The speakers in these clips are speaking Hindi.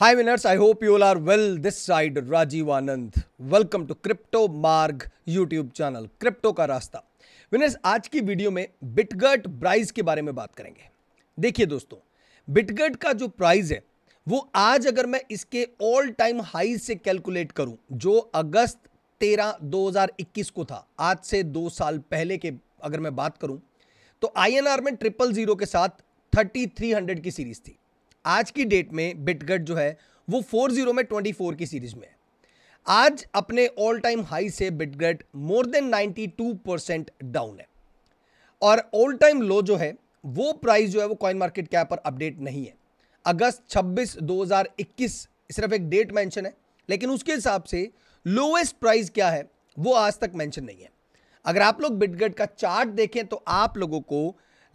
high winners I hope you are well this side Rajiv Anand welcome to crypto Marg YouTube channel crypto का रास्ता विनर्स आज की वीडियो में बिटगर्ट प्राइस के बारे में बात करेंगे देखिए दोस्तों बिटगर्ट का जो प्राइस है वो आज अगर मैं इसके ऑल टाइम हाई से कैलकुलेट करूं जो अगस्त 13 2021 को था आज से दो साल पहले के अगर मैं बात करूं तो आईएनआर में ट्रिपल जीरो के साथ 3300 की सीरीज थी आज की डेट में बिटगट जो है वो फोर जीरो में ट्वेंटी फोर की सीरीज में है आज अपने ऑल टाइम हाई से Bitgert more than ninety two percent down है और ऑल टाइम लो जो है वो प्राइस जो है वो कॉइन मार्केट कैप पर अपडेट नहीं है अगस्त 26 2021 सिर्फ एक डेट मेंशन है लेकिन उसके हिसाब से लोएस्ट प्राइस क्या है वो आज तक मेंशन नहीं है अगर आप लोग बिटगट का चार्ट देखें तो आप लोगों को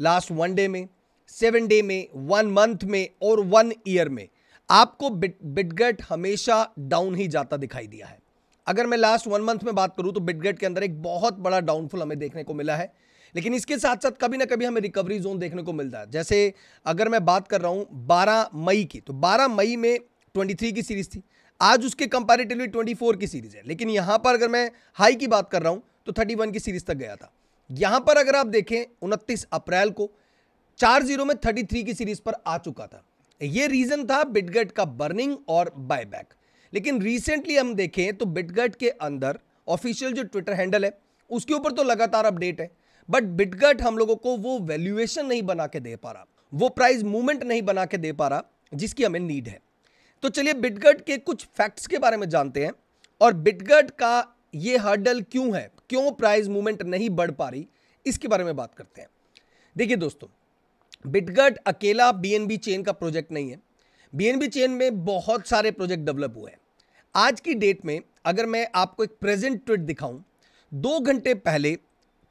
लास्ट वन डे में सेवन डे में वन मंथ में और वन ईयर में आपको बिट बिटगेट हमेशा डाउन ही जाता दिखाई दिया है अगर मैं लास्ट वन मंथ में बात करूं तो बिटगेट के अंदर एक बहुत बड़ा डाउनफॉल हमें देखने को मिला है लेकिन इसके साथ साथ कभी ना कभी हमें रिकवरी जोन देखने को मिलता है जैसे अगर मैं बात कर रहा हूं 12 मई की तो 12 मई में 23 की सीरीज थी आज उसके कंपैरेटिवली 24 की सीरीज है लेकिन यहां पर अगर मैं हाई की बात कर रहा हूं तो 31 की सीरीज तक गया था यहां पर अगर आप देखें उनतीस अप्रैल को चार जीरो में थर्टी थ्री की सीरीज पर आ चुका था ये रीजन था बिटगट का बर्निंग और बायबैक लेकिन रिसेंटली हम देखें तो बिटगट के अंदर ऑफिशियल जो ट्विटर हैंडल है उसके ऊपर तो लगातार अपडेट है बट बिटगट हम लोगों को वो वैल्यूएशन नहीं बना के दे पा रहा वो प्राइस मूवमेंट नहीं बना के दे पा रहा जिसकी हमें नीड है तो चलिए बिटगट के कुछ फैक्ट्स के बारे में जानते हैं और बिटगट का ये हर्डल क्यों है क्यों प्राइस मूवमेंट नहीं बढ़ पा रही इसके बारे में बात करते हैं देखिए दोस्तों बिटगट अकेला बीएनबी चेन का प्रोजेक्ट नहीं है बीएनबी चेन में बहुत सारे प्रोजेक्ट डेवलप हुए हैं आज की डेट में अगर मैं आपको एक प्रेजेंट ट्वीट दिखाऊं दो घंटे पहले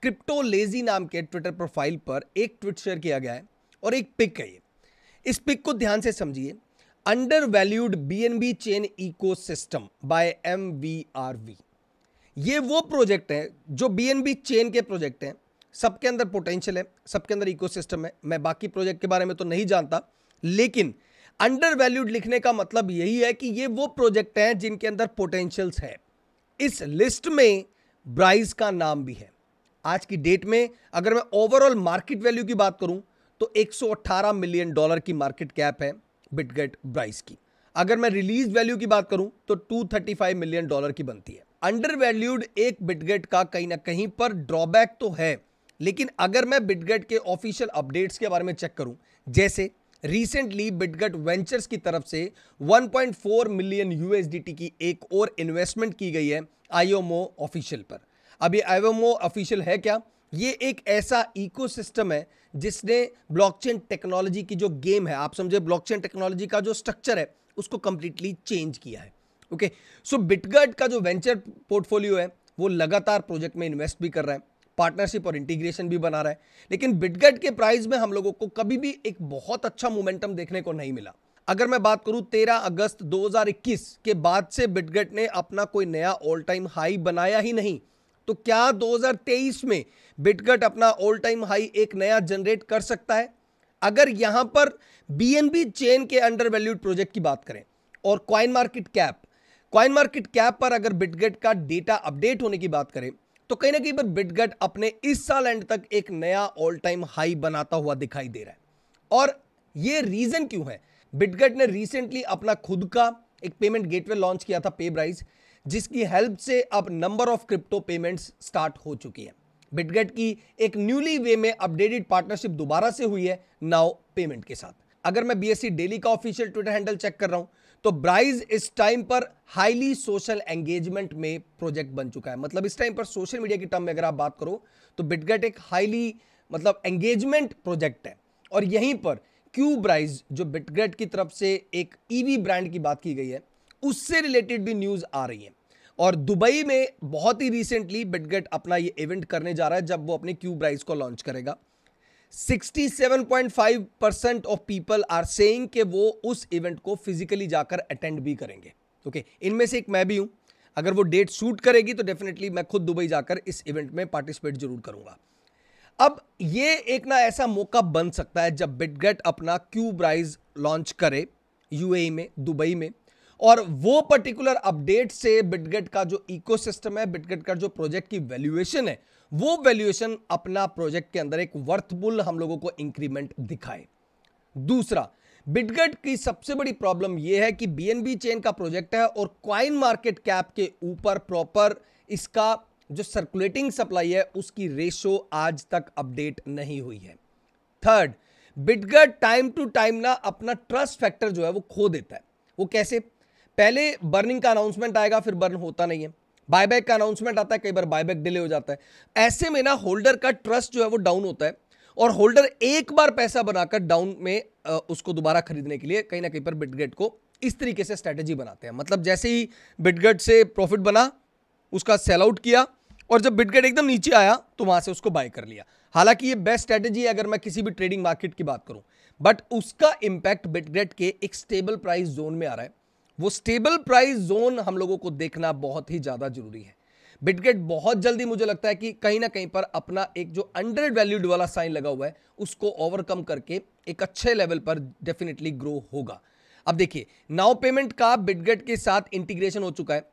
क्रिप्टो लेजी नाम के ट्विटर प्रोफाइल पर एक ट्वीट शेयर किया गया है और एक पिक है ये इस पिक को ध्यान से समझिए undervalued B N B chain ecosystem by M V R V ये वो प्रोजेक्ट हैं जो बी एन बी चेन के प्रोजेक्ट हैं सबके अंदर पोटेंशियल है सबके अंदर इकोसिस्टम है मैं बाकी प्रोजेक्ट के बारे में तो नहीं जानता लेकिन अंडर वैल्यूड लिखने का मतलब यही है कि ये वो प्रोजेक्ट हैं जिनके अंदर पोटेंशियल्स है इस लिस्ट में ब्राइज का नाम भी है आज की डेट में अगर मैं ओवरऑल मार्केट वैल्यू की बात करूं तो 118 मिलियन डॉलर की मार्केट कैप है बिटगेट ब्राइज की अगर मैं रिलीज वैल्यू की बात करूं तो 235 मिलियन डॉलर की बनती है अंडर वैल्यूड एक बिटगेट का कहीं ना कहीं पर ड्रॉबैक तो है लेकिन अगर मैं बिटगट के ऑफिशियल अपडेट्स के बारे में चेक करूं जैसे रिसेंटली बिटगट वेंचर्स की तरफ से 1.4 मिलियन यूएसडीटी की एक और इन्वेस्टमेंट की गई है आईओमो ऑफिशियल पर अब ये आईओमो ऑफिशियल है क्या ये एक ऐसा इकोसिस्टम है जिसने ब्लॉकचेन टेक्नोलॉजी की जो गेम है आप समझे ब्लॉकचेन टेक्नोलॉजी का जो स्ट्रक्चर है उसको कंप्लीटली चेंज किया है ओके सो बिटगट का जो वेंचर पोर्टफोलियो है वो लगातार प्रोजेक्ट में इन्वेस्ट भी कर रहा है पार्टनरशिप और इंटीग्रेशन भी बना रहा है लेकिन बिटगट के प्राइस में हम लोगों को कभी भी एक बहुत अच्छा मोमेंटम देखने को नहीं मिला अगर मैं बात करूं 13 अगस्त 2021 के बाद से बिटगट ने अपना कोई नया ऑल टाइम हाई बनाया ही नहीं तो क्या 2023 में बिटगट अपना ऑल टाइम हाई एक नया जनरेट कर सकता है अगर यहां पर बीएनबी चेन के अंडर वैल्यूड प्रोजेक्ट की बात करें और coin market cap coin market cap पर अगर बिटगेट का डेटा अपडेट होने की बात करें तो कहीं ना कहीं पर बिटगट अपने इस साल एंड तक एक नया ऑल टाइम हाई बनाता हुआ दिखाई दे रहा है और ये रीज़न क्यों है बिटगट ने रिसेंटली अपना खुद का एक पेमेंट गेटवे लॉन्च किया था पेब्राइज जिसकी हेल्प से अब number of crypto payments start हो चुकी है बिटगेट की एक न्यूली वे में अपडेटेड पार्टनरशिप दोबारा से हुई है नाउ पेमेंट के साथ अगर मैं बीएससी डेली e का ऑफिशियल ट्विटर हैंडल चेक कर रहा हूं तो ब्राइज इस टाइम पर हाईली सोशल एंगेजमेंट में प्रोजेक्ट बन चुका है मतलब इस टाइम पर सोशल मीडिया की टर्म में अगर आप बात करो तो बिटगेट एक हाईली मतलब एंगेजमेंट प्रोजेक्ट है और यहीं पर क्यू ब्राइज जो बिटगेट की तरफ से एक ईवी e ब्रांड की बात की गई है उससे रिलेटेड भी न्यूज़ आ रही है और दुबई में बहुत ही रिसेंटली बिटगेट अपना ये इवेंट करने जा रहा है जब वो अपने क्यू ब्राइज को लॉन्च करेगा 67.5 percent of people are saying के वो उस इवेंट को फिजिकली जाकर अटेंड भी करेंगे ओके okay, इनमें से एक मैं भी हूं अगर वो डेट सूट करेगी तो डेफिनेटली मैं खुद दुबई जाकर इस इवेंट में पार्टिसिपेट जरूर करूंगा अब ये एक ना ऐसा मौका बन सकता है जब बिटगेट अपना क्यूब राइज लॉन्च करे यूएई e में दुबई में और वो पर्टिकुलर अपडेट से बिटगेट का जो इकोसिस्टम है बिटगेट का जो प्रोजेक्ट की वैल्यूएशन है वो वैल्यूएशन अपना प्रोजेक्ट के अंदर एक वर्थबुल हम लोगों को इंक्रीमेंट दिखाए दूसरा बिटगट की सबसे बड़ी प्रॉब्लम यह है कि बीएनबी चेन का प्रोजेक्ट है और क्वाइन मार्केट कैप के ऊपर प्रॉपर इसका जो सर्कुलेटिंग सप्लाई है उसकी रेशो आज तक अपडेट नहीं हुई है third Bitgert time to time ना अपना ट्रस्ट फैक्टर जो है वो खो देता है वो कैसे पहले बर्निंग का अनाउंसमेंट आएगा फिर बर्न होता नहीं है बायबैक का अनाउंसमेंट आता है कई बार बायबैक डिले हो जाता है ऐसे में ना होल्डर का ट्रस्ट जो है वो डाउन होता है और होल्डर एक बार पैसा बनाकर डाउन में उसको दोबारा खरीदने के लिए कहीं ना कहीं पर बिटगेट को इस तरीके से स्ट्रेटेजी बनाते हैं मतलब जैसे ही बिटगेट से प्रॉफिट बना उसका सेल आउट किया और जब बिटगेट एकदम नीचे आया तो वहां से उसको बाय कर लिया हालांकि ये बेस्ट स्ट्रेटेजी है अगर मैं किसी भी ट्रेडिंग मार्केट की बात करूं बट उसका इंपैक्ट बिटगेट के एक स्टेबल प्राइस जोन में आ रहा है वो स्टेबल प्राइस जोन हम लोगों को देखना बहुत ही ज़्यादा जरूरी है बिटगेट बहुत जल्दी मुझे लगता है कि कहीं ना कहीं पर अपना एक जो अंडर वैल्यूड वाला साइन लगा हुआ है उसको ओवरकम करके एक अच्छे लेवल पर डेफिनेटली ग्रो होगा अब देखिए नाउ पेमेंट का बिटगेट के साथ इंटीग्रेशन हो चुका है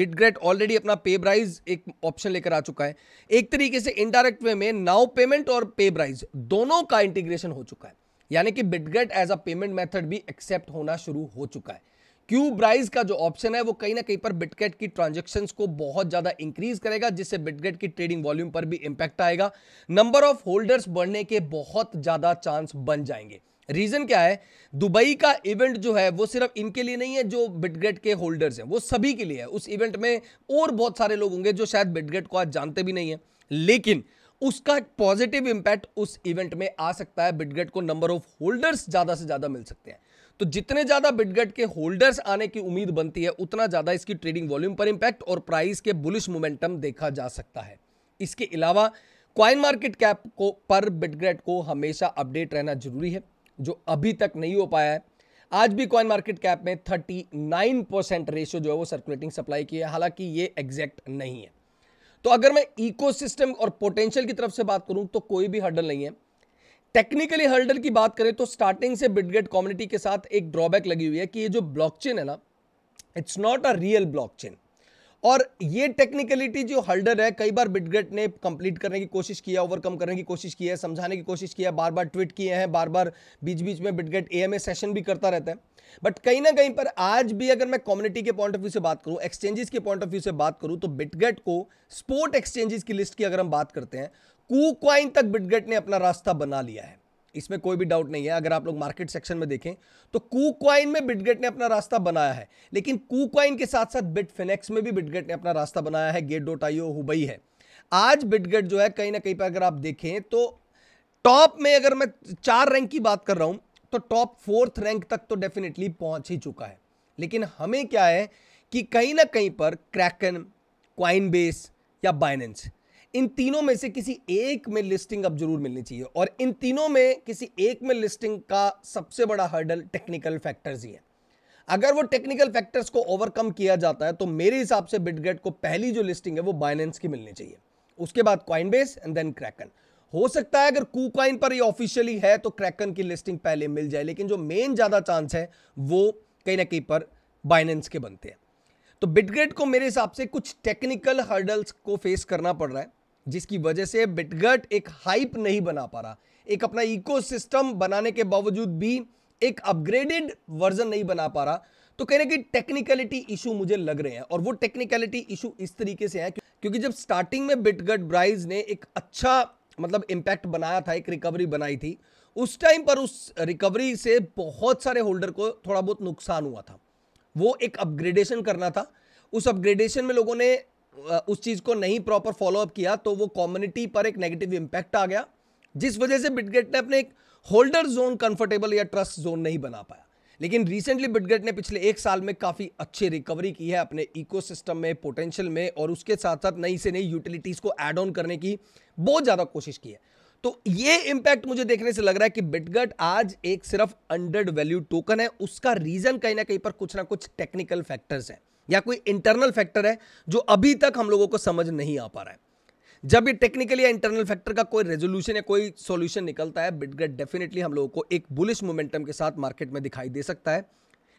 बिटग्रेट ऑलरेडी अपना पे ब्राइज एक ऑप्शन लेकर आ चुका है एक तरीके से इनडायरेक्ट वे में नाउ पेमेंट और पे ब्राइज दोनों का इंटीग्रेशन हो चुका है यानी कि Bitgert as a payment method भी एक्सेप्ट होना शुरू हो चुका है क्यूब्राइज का जो ऑप्शन है वो कहीं ना कहीं पर बिटकेट की ट्रांजेक्शन को बहुत ज़्यादा इंक्रीज करेगा जिससे बिटकेट की ट्रेडिंग वॉल्यूम पर भी इंपैक्ट आएगा नंबर ऑफ होल्डर्स बढ़ने के बहुत ज़्यादा चांस बन जाएंगे रीज़न क्या है दुबई का इवेंट जो है वो सिर्फ इनके लिए नहीं है जो बिटगेट के होल्डर्स हैं वो सभी के लिए है उस इवेंट में और बहुत सारे लोग होंगे जो शायद बिटगेट को आज जानते भी नहीं है लेकिन उसका पॉजिटिव इंपैक्ट उस इवेंट में आ सकता है बिटगेट को नंबर ऑफ होल्डर्स ज़्यादा से ज़्यादा मिल सकते हैं तो जितने ज़्यादा बिटगट के होल्डर्स आने की उम्मीद बनती है उतना ज़्यादा इसकी ट्रेडिंग वॉल्यूम पर इंपैक्ट और प्राइस के बुलिश मोमेंटम देखा जा सकता है इसके अलावा क्वाइन मार्केट कैप को पर बिटग्रेट को हमेशा अपडेट रहना जरूरी है जो अभी तक नहीं हो पाया है आज भी क्वाइन मार्केट कैप में 39 परसेंट रेशियो जो है वो सर्कुलेटिंग सप्लाई की है हालांकि ये एग्जैक्ट नहीं है तो अगर मैं इकोसिस्टम और पोटेंशियल की तरफ से बात करूं तो कोई भी हर्डल नहीं है टेक्निकली हर्डल की बात करें तो स्टार्टिंग से बिटगेट कम्युनिटी के साथ एक ड्रॉबैक लगी हुई है कि ये जो ब्लॉकचेन है ना it's not a real blockchain और ये टेक्निकलिटी जो हर्डल है कई बार बिटगेट ने कंप्लीट करने की कोशिश की है ओवरकम करने की कोशिश की है समझाने की कोशिश की है बार बार ट्वीट किए हैं बार बार बीच बीच में बिटगेट ए सेशन भी करता रहता है बट कहीं ना कहीं पर आज भी अगर मैं कम्युनिटी के पॉइंट ऑफ व्यू से बात करूं एक्सचेंजेस के पॉइंट ऑफ व्यू से बात करूं तो बिटगेट को स्पोर्ट एक्सचेंजेस की लिस्ट की अगर हम बात करते हैं कुकवाइन तक बिटगेट ने अपना रास्ता बना लिया है इसमें कोई भी डाउट नहीं है अगर आप लोग मार्केट सेक्शन में देखें तो कुकवाइन में बिटगेट ने अपना रास्ता बनाया है लेकिन कुकवाइन के साथ साथ बिटफिनेक्स में भी बिटगेट ने अपना रास्ता बनाया है गेट डॉट आईओ हुबई है आज बिटगेट जो है कहीं ना कहीं पर अगर आप देखें तो टॉप में अगर मैं चार रैंक की बात कर रहा हूं तो टॉप फोर्थ रैंक तक तो डेफिनेटली पहुंच ही चुका है लेकिन हमें क्या है कि कहीं ना कहीं पर क्रैकन क्वाइन बेस या बाइनेंस इन तीनों में से किसी एक में लिस्टिंग अब जरूर मिलनी चाहिए और इन तीनों में किसी एक में लिस्टिंग का सबसे बड़ा हर्डल टेक्निकल फैक्टर्स ही है अगर वो टेक्निकल फैक्टर्स को ओवरकम किया जाता है तो मेरे हिसाब से बिटगेट को पहली जो लिस्टिंग है वो बाइनेंस की मिलनी चाहिए उसके बाद Coinbase and then Kraken हो सकता है अगर क्वाइन पर ये ऑफिशियली है तो क्रैकन की लिस्टिंग पहले मिल जाए लेकिन जो मेन ज़्यादा चांस है वो कहीं ना कहीं पर बाइनेंस के बनते हैं तो बिटग्रेड को मेरे हिसाब से कुछ टेक्निकल हर्डल्स को फेस करना पड़ रहा है जिसकी वजह से बिटगट एक हाइप नहीं बना पा रहा एक अपना इकोसिस्टम बनाने के बावजूद भी एक अपग्रेडेड वर्जन नहीं बना पा रहा तो कह रहे कि टेक्निकलिटी इशू मुझे लग रहे हैं और वो टेक्निकलिटी इशू इस तरीके से है क्योंकि जब स्टार्टिंग में बिटगट ब्राइज ने एक अच्छा मतलब इम्पैक्ट बनाया था एक रिकवरी बनाई थी उस टाइम पर उस रिकवरी से बहुत सारे होल्डर को थोड़ा बहुत नुकसान हुआ था वो एक अपग्रेडेशन करना था उस अपग्रेडेशन में लोगों ने उस चीज़ को नहीं प्रॉपर फॉलोअप किया तो वो कम्युनिटी पर एक नेगेटिव इम्पैक्ट आ गया जिस वजह से बिटगेट ने अपने एक होल्डर जोन कंफर्टेबल या ट्रस्ट जोन नहीं बना पाया लेकिन रिसेंटली बिटगेट ने पिछले एक साल में काफ़ी अच्छी रिकवरी की है अपने इकोसिस्टम में पोटेंशियल में और उसके साथ साथ नई से नई यूटिलिटीज़ को एड ऑन करने की बहुत ज़्यादा कोशिश की है तो ये इम्पैक्ट मुझे देखने से लग रहा है कि बिटगट आज एक सिर्फ अंडर वैल्यू टोकन है उसका रीज़न कहीं ना कहीं पर कुछ ना कुछ टेक्निकल फैक्टर्स हैं या कोई इंटरनल फैक्टर है जो अभी तक हम लोगों को समझ नहीं आ पा रहा है जब भी टेक्निकली या इंटरनल फैक्टर का कोई रेजोल्यूशन या कोई सॉल्यूशन निकलता है बिटगेट डेफिनेटली हम लोगों को एक बुलिश मोमेंटम के साथ मार्केट में दिखाई दे सकता है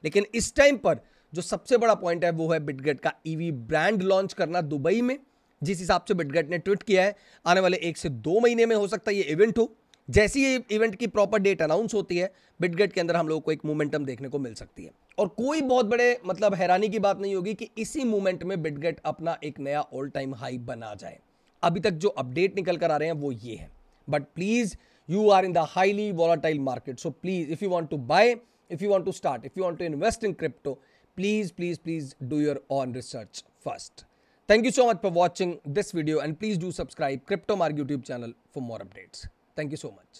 लेकिन इस टाइम पर जो सबसे बड़ा पॉइंट है वो है बिटगेट का ईवी ब्रांड लॉन्च करना दुबई में जिस हिसाब से बिटगेट ने ट्वीट किया है आने वाले एक से दो महीने में हो सकता है ये इवेंट हो जैसी ये इवेंट की प्रॉपर डेट अनाउंस होती है बिटगेट के अंदर हम लोगों को एक मोमेंटम देखने को मिल सकती है और कोई बहुत बड़े मतलब हैरानी की बात नहीं होगी कि इसी मोमेंट में बिटगेट अपना एक नया ऑल टाइम हाई बना जाए अभी तक जो अपडेट निकल कर आ रहे हैं वो ये है but please you are in the highly volatile market so please if you want to buy if you want to start if you want to invest in crypto please please please do your own research first thank you so much for watching this video and please do subscribe crypto Marg YouTube channel for more updates thank you so much